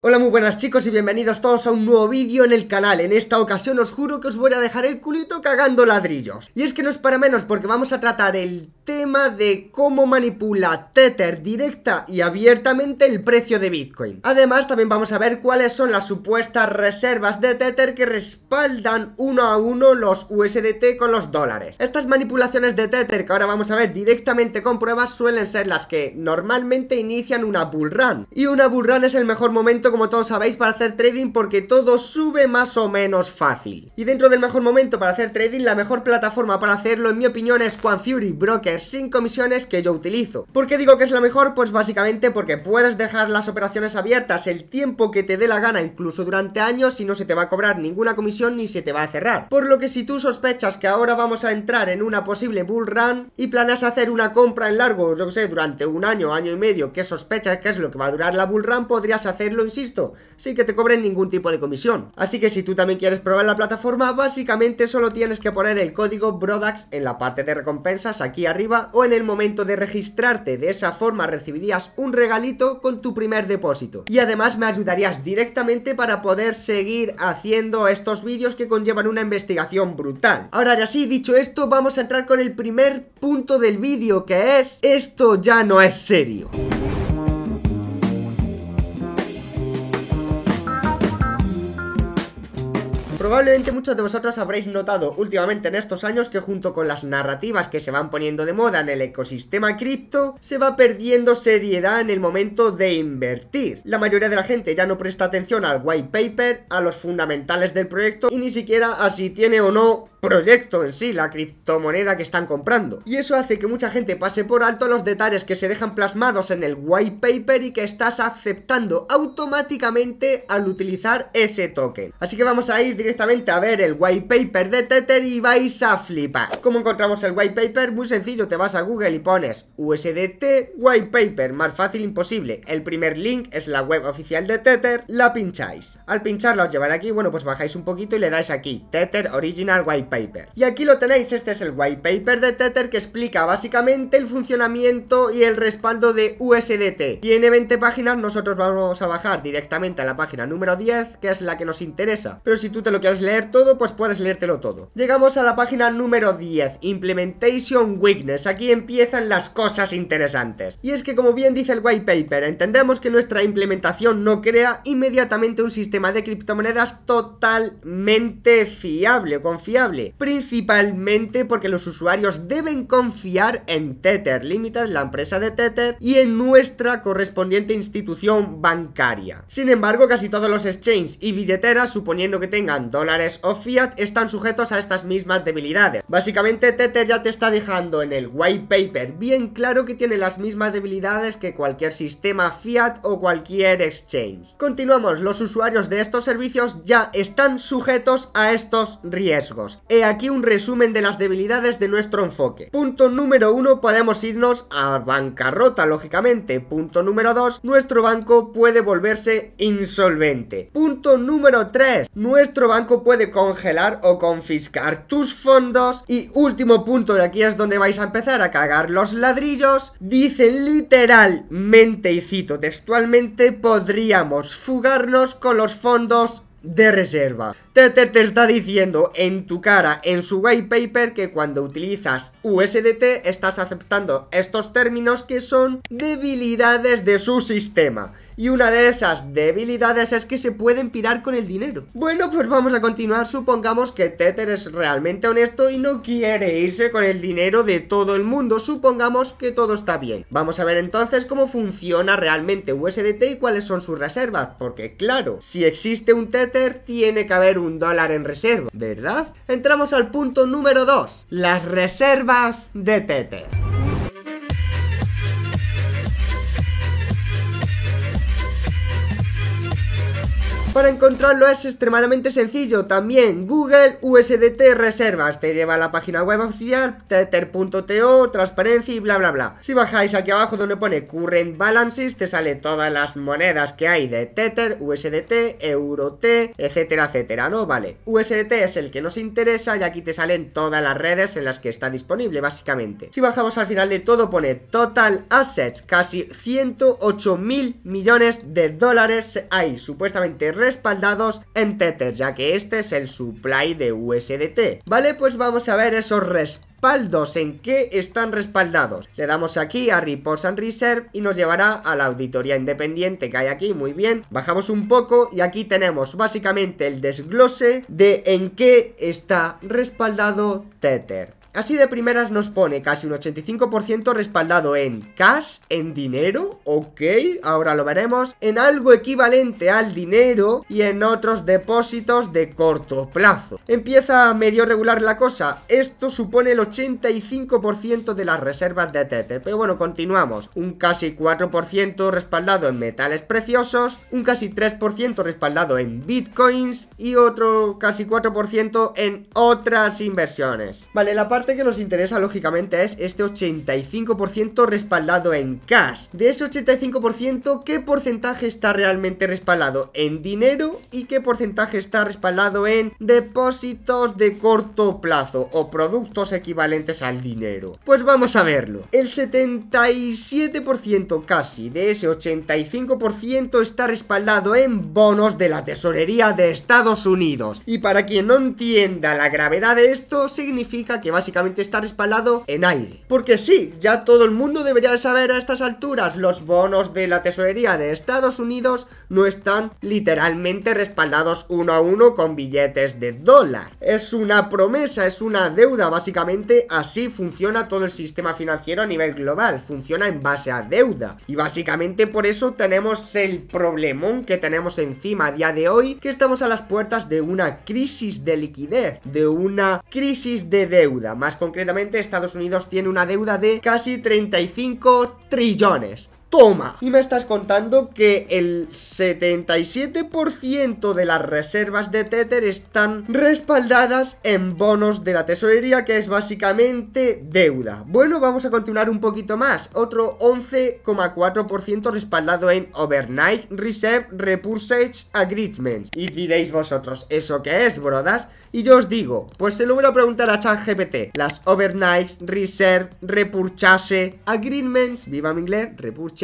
Hola muy buenas chicos y bienvenidos todos a un nuevo vídeo en el canal En esta ocasión os juro que os voy a dejar el culito cagando ladrillos Y es que no es para menos porque vamos a tratar el tema de cómo manipula Tether directa y abiertamente el precio de Bitcoin Además también vamos a ver cuáles son las supuestas reservas de Tether que respaldan uno a uno los USDT con los dólares Estas manipulaciones de Tether que ahora vamos a ver directamente con pruebas suelen ser las que normalmente inician una bull run Y una bull run es el mejor momento como todos sabéis, para hacer trading porque todo sube más o menos fácil. Y dentro del mejor momento para hacer trading, la mejor plataforma para hacerlo, en mi opinión, es Fury Broker sin comisiones que yo utilizo. ¿Por qué digo que es la mejor? Pues básicamente porque puedes dejar las operaciones abiertas el tiempo que te dé la gana, incluso durante años, y no se te va a cobrar ninguna comisión ni se te va a cerrar. Por lo que si tú sospechas que ahora vamos a entrar en una posible bull run y planeas hacer una compra en largo, yo no sé, durante un año, año y medio, que sospechas que es lo que va a durar la bull run, podrías hacerlo, y sin que te cobren ningún tipo de comisión. Así que si tú también quieres probar la plataforma, básicamente solo tienes que poner el código BRODAX en la parte de recompensas aquí arriba o en el momento de registrarte. De esa forma recibirías un regalito con tu primer depósito. Y además me ayudarías directamente para poder seguir haciendo estos vídeos que conllevan una investigación brutal. Ahora ya sí, dicho esto, vamos a entrar con el primer punto del vídeo que es esto ya no es serio. Probablemente muchos de vosotros habréis notado últimamente en estos años que junto con las narrativas que se van poniendo de moda en el ecosistema cripto, se va perdiendo seriedad en el momento de invertir. La mayoría de la gente ya no presta atención al white paper, a los fundamentales del proyecto y ni siquiera a si tiene o no proyecto en sí, la criptomoneda que están comprando. Y eso hace que mucha gente pase por alto los detalles que se dejan plasmados en el white paper y que estás aceptando automáticamente al utilizar ese token. Así que vamos a ir directamente a ver el white paper de Tether y vais a flipar. ¿Cómo encontramos el white paper? Muy sencillo, te vas a Google y pones USDT white paper, más fácil imposible. El primer link es la web oficial de Tether, la pincháis. Al pincharla os llevará aquí, bueno pues bajáis un poquito y le dais aquí, Tether Original White y aquí lo tenéis, este es el white paper de Tether que explica básicamente el funcionamiento y el respaldo de USDT. Tiene 20 páginas, nosotros vamos a bajar directamente a la página número 10, que es la que nos interesa. Pero si tú te lo quieres leer todo, pues puedes leértelo todo. Llegamos a la página número 10, Implementation Weakness. Aquí empiezan las cosas interesantes. Y es que como bien dice el white paper, entendemos que nuestra implementación no crea inmediatamente un sistema de criptomonedas totalmente fiable, o confiable principalmente porque los usuarios deben confiar en Tether Limited, la empresa de Tether, y en nuestra correspondiente institución bancaria. Sin embargo, casi todos los exchanges y billeteras, suponiendo que tengan dólares o fiat, están sujetos a estas mismas debilidades. Básicamente, Tether ya te está dejando en el white paper bien claro que tiene las mismas debilidades que cualquier sistema fiat o cualquier exchange. Continuamos, los usuarios de estos servicios ya están sujetos a estos riesgos. He aquí un resumen de las debilidades de nuestro enfoque. Punto número uno, podemos irnos a bancarrota, lógicamente. Punto número 2, nuestro banco puede volverse insolvente. Punto número 3, nuestro banco puede congelar o confiscar tus fondos. Y último punto, de aquí es donde vais a empezar a cagar los ladrillos. Dicen literalmente, y cito textualmente, podríamos fugarnos con los fondos de reserva. Te, te, está diciendo en tu cara, en su white paper, que cuando utilizas USDT estás aceptando estos términos que son debilidades de su sistema y una de esas debilidades es que se pueden pirar con el dinero. Bueno, pues vamos a continuar, supongamos que Tether es realmente honesto y no quiere irse con el dinero de todo el mundo, supongamos que todo está bien. Vamos a ver entonces cómo funciona realmente USDT y cuáles son sus reservas, porque claro, si existe un Tether tiene que haber un dólar en reserva, ¿verdad? Entramos al punto número 2, las reservas de Tether. Para encontrarlo es extremadamente sencillo. También Google USDT Reservas. Te lleva a la página web oficial, tether.to, transparencia y bla bla bla. Si bajáis aquí abajo donde pone Current Balances, te sale todas las monedas que hay de Tether, USDT, EUROT, etcétera, etcétera, ¿no? Vale. USDT es el que nos interesa y aquí te salen todas las redes en las que está disponible, básicamente. Si bajamos al final de todo pone Total Assets, casi 108 mil millones de dólares hay, supuestamente reservas respaldados en Tether, ya que este es el supply de USDT. Vale, pues vamos a ver esos respaldos en qué están respaldados. Le damos aquí a Report and Reserve y nos llevará a la auditoría independiente que hay aquí, muy bien. Bajamos un poco y aquí tenemos básicamente el desglose de en qué está respaldado Tether. Así de primeras nos pone casi un 85% respaldado en cash, en dinero, ok, ahora lo veremos, en algo equivalente al dinero y en otros depósitos de corto plazo. Empieza a medio regular la cosa, esto supone el 85% de las reservas de Tete, pero bueno, continuamos, un casi 4% respaldado en metales preciosos, un casi 3% respaldado en bitcoins y otro casi 4% en otras inversiones. Vale, la parte parte que nos interesa lógicamente es este 85% respaldado en cash. De ese 85%, ¿qué porcentaje está realmente respaldado en dinero y qué porcentaje está respaldado en depósitos de corto plazo o productos equivalentes al dinero? Pues vamos a verlo. El 77% casi de ese 85% está respaldado en bonos de la tesorería de Estados Unidos. Y para quien no entienda la gravedad de esto, significa que vas básicamente está respaldado en aire. Porque sí, ya todo el mundo debería saber a estas alturas, los bonos de la tesorería de Estados Unidos no están literalmente respaldados uno a uno con billetes de dólar. Es una promesa, es una deuda, básicamente así funciona todo el sistema financiero a nivel global, funciona en base a deuda. Y básicamente por eso tenemos el problemón que tenemos encima a día de hoy, que estamos a las puertas de una crisis de liquidez, de una crisis de deuda. Más concretamente, Estados Unidos tiene una deuda de casi 35 trillones. Toma. Y me estás contando que el 77% de las reservas de Tether están respaldadas en bonos de la tesorería, que es básicamente deuda. Bueno, vamos a continuar un poquito más. Otro 11,4% respaldado en Overnight Reserve Repurchase Agreements. Y diréis vosotros, ¿eso qué es, brodas? Y yo os digo, pues se lo voy a preguntar a ChatGPT. Las Overnight Reserve Repurchase Agreements, viva mi inglés, repurchase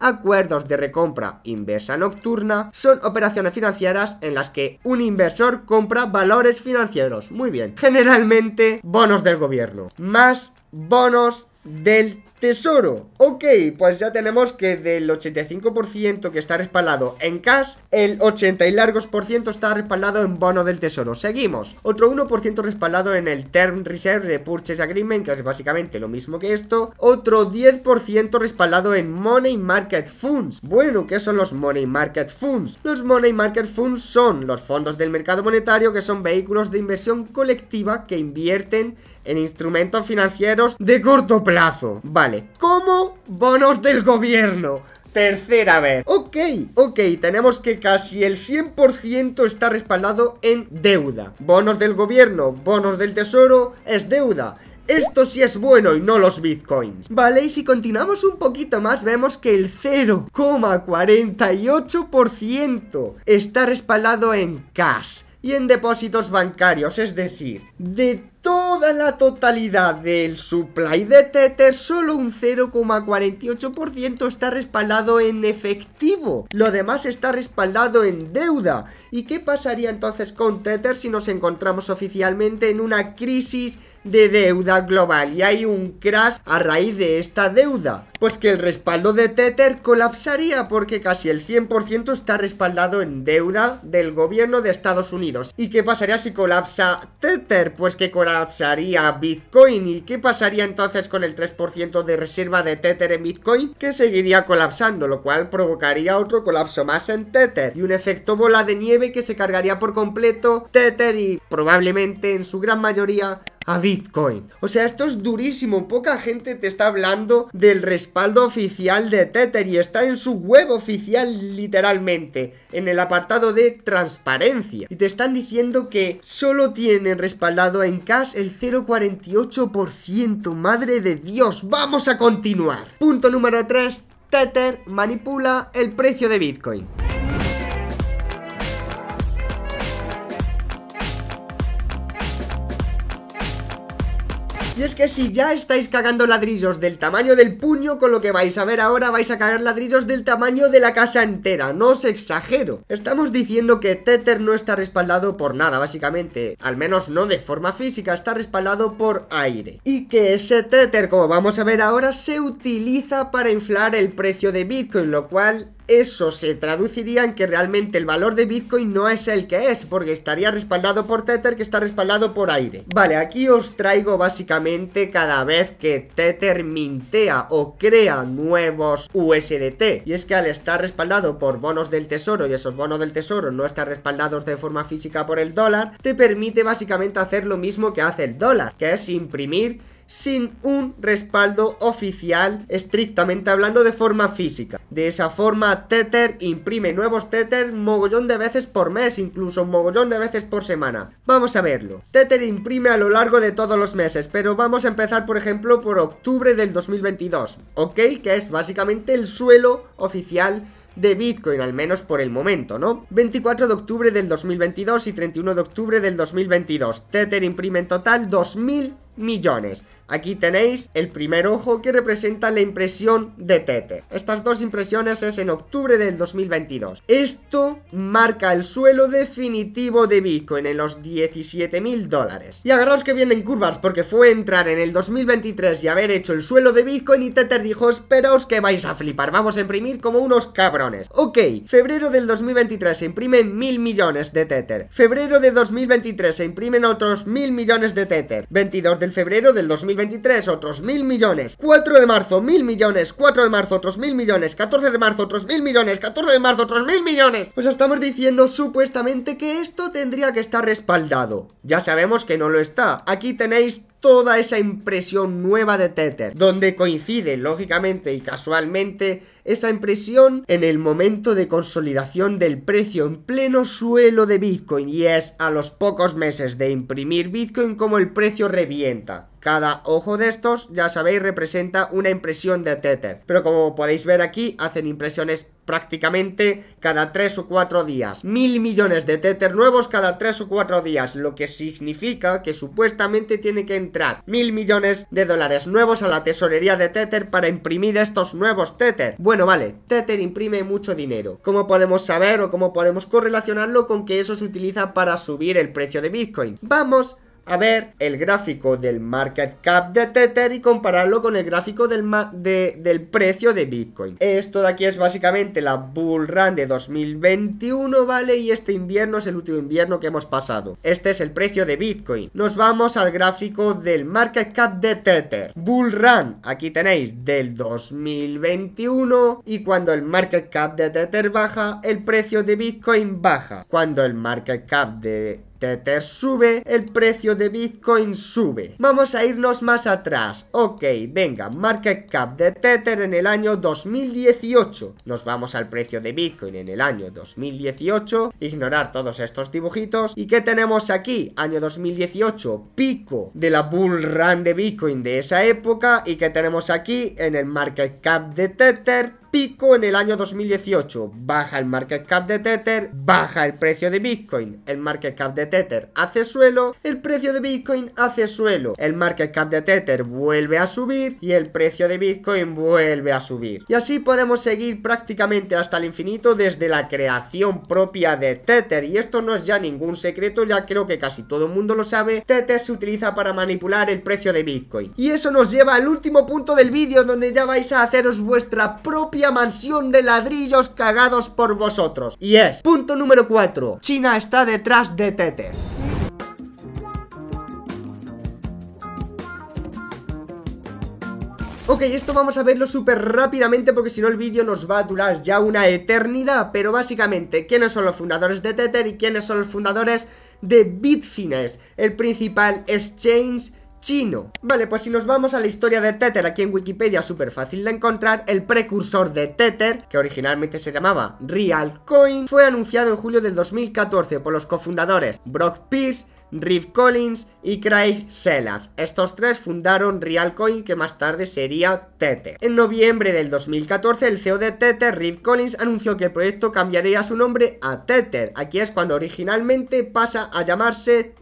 acuerdos de recompra inversa nocturna, son operaciones financieras en las que un inversor compra valores financieros, muy bien, generalmente bonos del gobierno, más bonos del Tesoro, ok, pues ya tenemos que del 85% que está respaldado en cash, el 80 y largos por ciento está respaldado en bono del tesoro. Seguimos, otro 1% respaldado en el Term Reserve Purchase Agreement, que es básicamente lo mismo que esto. Otro 10% respaldado en Money Market Funds. Bueno, ¿qué son los Money Market Funds? Los Money Market Funds son los fondos del mercado monetario que son vehículos de inversión colectiva que invierten en instrumentos financieros de corto plazo. Vale como bonos del gobierno Tercera vez Ok, ok, tenemos que casi el 100% está respaldado en deuda Bonos del gobierno, bonos del tesoro, es deuda esto sí es bueno y no los bitcoins Vale, y si continuamos un poquito más Vemos que el 0,48% Está respaldado en cash y en depósitos bancarios, es decir, de toda la totalidad del supply de Tether, solo un 0,48% está respaldado en efectivo. Lo demás está respaldado en deuda. ¿Y qué pasaría entonces con Tether si nos encontramos oficialmente en una crisis de deuda global y hay un crash a raíz de esta deuda? Pues que el respaldo de Tether colapsaría porque casi el 100% está respaldado en deuda del gobierno de Estados Unidos. ¿Y qué pasaría si colapsa Tether? Pues que colapsaría colapsaría Bitcoin. ¿Y qué pasaría entonces con el 3% de reserva de Tether en Bitcoin? Que seguiría colapsando, lo cual provocaría otro colapso más en Tether. Y un efecto bola de nieve que se cargaría por completo Tether y probablemente en su gran mayoría a Bitcoin. O sea, esto es durísimo. Poca gente te está hablando del respaldo oficial de Tether y está en su web oficial literalmente, en el apartado de transparencia. Y te están diciendo que solo tienen respaldado en cash el 0,48%. Madre de Dios, vamos a continuar. Punto número 3. Tether manipula el precio de Bitcoin. Y es que si ya estáis cagando ladrillos del tamaño del puño Con lo que vais a ver ahora vais a cagar ladrillos del tamaño de la casa entera No os exagero Estamos diciendo que Tether no está respaldado por nada básicamente Al menos no de forma física, está respaldado por aire Y que ese Tether como vamos a ver ahora se utiliza para inflar el precio de Bitcoin Lo cual eso se traduciría en que realmente el valor de Bitcoin no es el que es, porque estaría respaldado por Tether, que está respaldado por aire. Vale, aquí os traigo básicamente cada vez que Tether mintea o crea nuevos USDT. Y es que al estar respaldado por bonos del tesoro, y esos bonos del tesoro no están respaldados de forma física por el dólar, te permite básicamente hacer lo mismo que hace el dólar, que es imprimir sin un respaldo oficial, estrictamente hablando de forma física. De esa forma, Tether imprime nuevos Tether mogollón de veces por mes, incluso mogollón de veces por semana. Vamos a verlo. Tether imprime a lo largo de todos los meses, pero vamos a empezar, por ejemplo, por octubre del 2022, ¿ok? Que es básicamente el suelo oficial de Bitcoin, al menos por el momento, ¿no? 24 de octubre del 2022 y 31 de octubre del 2022. Tether imprime en total 2000 millones. Aquí tenéis el primer ojo que representa la impresión de Tether. Estas dos impresiones es en octubre del 2022. Esto marca el suelo definitivo de Bitcoin en los 17 mil dólares. Y agarraos que vienen curvas porque fue entrar en el 2023 y haber hecho el suelo de Bitcoin y Tether dijo esperaos que vais a flipar, vamos a imprimir como unos cabrones. Ok, febrero del 2023 se imprimen mil millones de Tether. Febrero de 2023 se imprimen otros mil millones de Tether. 22 del febrero del 2023, otros mil millones. 4 de marzo, mil millones. 4 de marzo, otros mil millones. 14 de marzo, otros mil millones. 14 de marzo, otros mil millones. pues estamos diciendo supuestamente que esto tendría que estar respaldado. Ya sabemos que no lo está. Aquí tenéis toda esa impresión nueva de Tether, donde coincide lógicamente y casualmente esa impresión en el momento de consolidación del precio en pleno suelo de Bitcoin y es a los pocos meses de imprimir Bitcoin como el precio revienta. Cada ojo de estos, ya sabéis, representa una impresión de Tether. Pero como podéis ver aquí, hacen impresiones prácticamente cada 3 o 4 días. Mil millones de Tether nuevos cada 3 o 4 días, lo que significa que supuestamente tiene que entrar mil millones de dólares nuevos a la tesorería de Tether para imprimir estos nuevos Tether. Bueno, vale, Tether imprime mucho dinero. ¿Cómo podemos saber o cómo podemos correlacionarlo con que eso se utiliza para subir el precio de Bitcoin? Vamos a a ver el gráfico del market cap de Tether y compararlo con el gráfico del, del precio de Bitcoin. Esto de aquí es básicamente la bull run de 2021, ¿vale? Y este invierno es el último invierno que hemos pasado. Este es el precio de Bitcoin. Nos vamos al gráfico del market cap de Tether. Bull run, aquí tenéis del 2021 y cuando el market cap de Tether baja, el precio de Bitcoin baja. Cuando el market cap de Tether sube, el precio de Bitcoin sube. Vamos a irnos más atrás. Ok, venga, market cap de Tether en el año 2018. Nos vamos al precio de Bitcoin en el año 2018. Ignorar todos estos dibujitos. ¿Y qué tenemos aquí? Año 2018, pico de la bull run de Bitcoin de esa época. ¿Y qué tenemos aquí? En el market cap de Tether pico en el año 2018. Baja el market cap de Tether, baja el precio de Bitcoin. El market cap de Tether hace suelo, el precio de Bitcoin hace suelo. El market cap de Tether vuelve a subir y el precio de Bitcoin vuelve a subir. Y así podemos seguir prácticamente hasta el infinito desde la creación propia de Tether. Y esto no es ya ningún secreto, ya creo que casi todo el mundo lo sabe. Tether se utiliza para manipular el precio de Bitcoin. Y eso nos lleva al último punto del vídeo donde ya vais a haceros vuestra propia mansión de ladrillos cagados por vosotros. Y es, punto número 4, China está detrás de Tether Ok, esto vamos a verlo súper rápidamente porque si no el vídeo nos va a durar ya una eternidad Pero básicamente, ¿quiénes son los fundadores de Tether y quiénes son los fundadores de Bitfinex? El principal exchange chino. Vale, pues si nos vamos a la historia de Tether aquí en Wikipedia, súper fácil de encontrar, el precursor de Tether, que originalmente se llamaba Realcoin, fue anunciado en julio del 2014 por los cofundadores Brock Peace, Riff Collins y Craig Selas. Estos tres fundaron Realcoin, que más tarde sería Tether. En noviembre del 2014, el CEO de Tether, Riff Collins, anunció que el proyecto cambiaría su nombre a Tether. Aquí es cuando originalmente pasa a llamarse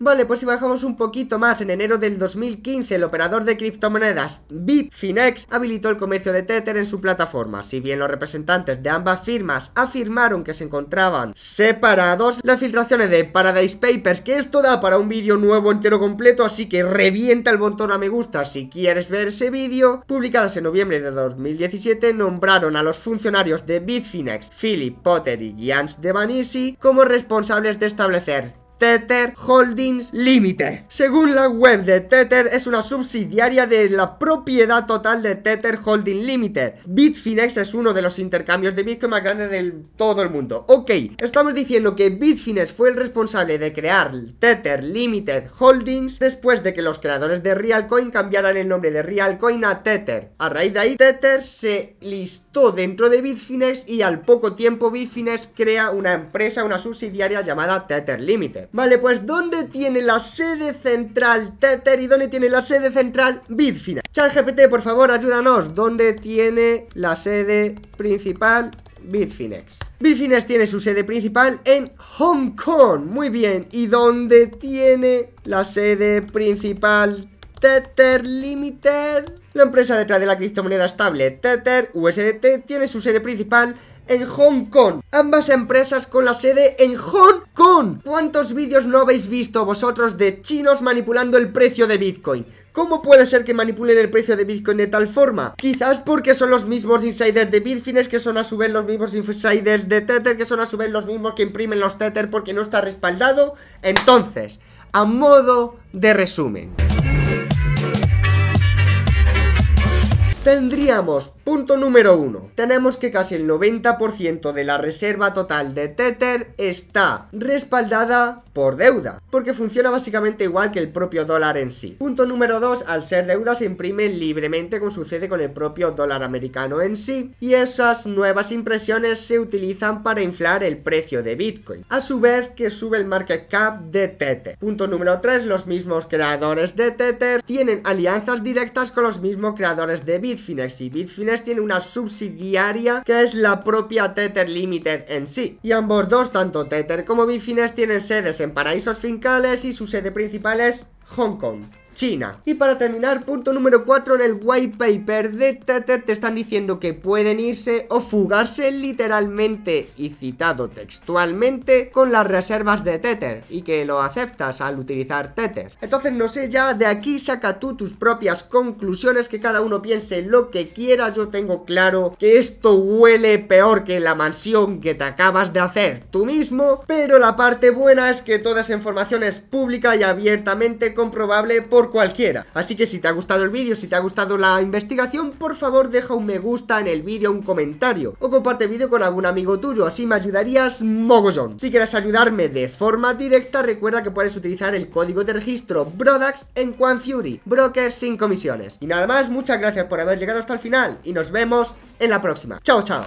Vale, pues si bajamos un poquito más, en enero del 2015 el operador de criptomonedas Bitfinex habilitó el comercio de Tether en su plataforma. Si bien los representantes de ambas firmas afirmaron que se encontraban separados, las filtraciones de Paradise Papers, que esto da para un vídeo nuevo entero completo, así que revienta el botón a me gusta si quieres ver ese vídeo, publicadas en noviembre de 2017, nombraron a los funcionarios de Bitfinex, Philip Potter y Jans Devanisi como responsables de establecer Tether Holdings Limited. Según la web de Tether, es una subsidiaria de la propiedad total de Tether Holdings Limited. Bitfinex es uno de los intercambios de Bitcoin más grandes de todo el mundo. Ok, estamos diciendo que Bitfinex fue el responsable de crear Tether Limited Holdings después de que los creadores de Realcoin cambiaran el nombre de Realcoin a Tether. A raíz de ahí, Tether se listó dentro de Bitfinex y al poco tiempo Bitfinex crea una empresa, una subsidiaria llamada Tether Limited. Vale, pues ¿dónde tiene la sede central Tether y dónde tiene la sede central Bitfinex? ChatGPT, por favor, ayúdanos. ¿Dónde tiene la sede principal Bitfinex. Bitfinex tiene su sede principal en Hong Kong. Muy bien. ¿Y dónde tiene la sede principal Tether Limited? La empresa detrás de la criptomoneda estable Tether USDT tiene su sede principal en Hong Kong. Ambas empresas con la sede en Hong Kong. ¿Cuántos vídeos no habéis visto vosotros de chinos manipulando el precio de Bitcoin? ¿Cómo puede ser que manipulen el precio de Bitcoin de tal forma? Quizás porque son los mismos insiders de Bitfinex que son a su vez los mismos insiders de Tether que son a su vez los mismos que imprimen los Tether porque no está respaldado. Entonces, a modo de resumen. Tendríamos Punto número 1. Tenemos que casi el 90% de la reserva total de Tether está respaldada por deuda, porque funciona básicamente igual que el propio dólar en sí. Punto número 2. Al ser deuda se imprime libremente como sucede con el propio dólar americano en sí, y esas nuevas impresiones se utilizan para inflar el precio de Bitcoin, a su vez que sube el market cap de Tether. Punto número 3. Los mismos creadores de Tether tienen alianzas directas con los mismos creadores de Bitfinex y Bitfinex tiene una subsidiaria que es la propia Tether Limited en sí. Y ambos dos, tanto Tether como Bifines tienen sedes en paraísos fincales y su sede principal es Hong Kong. China. Y para terminar, punto número 4 en el white paper de Tether te están diciendo que pueden irse o fugarse literalmente y citado textualmente con las reservas de Tether y que lo aceptas al utilizar Tether. Entonces no sé, ya de aquí saca tú tus propias conclusiones, que cada uno piense lo que quiera, yo tengo claro que esto huele peor que la mansión que te acabas de hacer tú mismo, pero la parte buena es que toda esa información es pública y abiertamente comprobable por cualquiera. Así que si te ha gustado el vídeo, si te ha gustado la investigación, por favor deja un me gusta en el vídeo, un comentario o comparte el vídeo con algún amigo tuyo, así me ayudarías mogollón. Si quieres ayudarme de forma directa, recuerda que puedes utilizar el código de registro BRODAX en QuanFury, broker sin comisiones. Y nada más, muchas gracias por haber llegado hasta el final y nos vemos en la próxima. Chao, chao.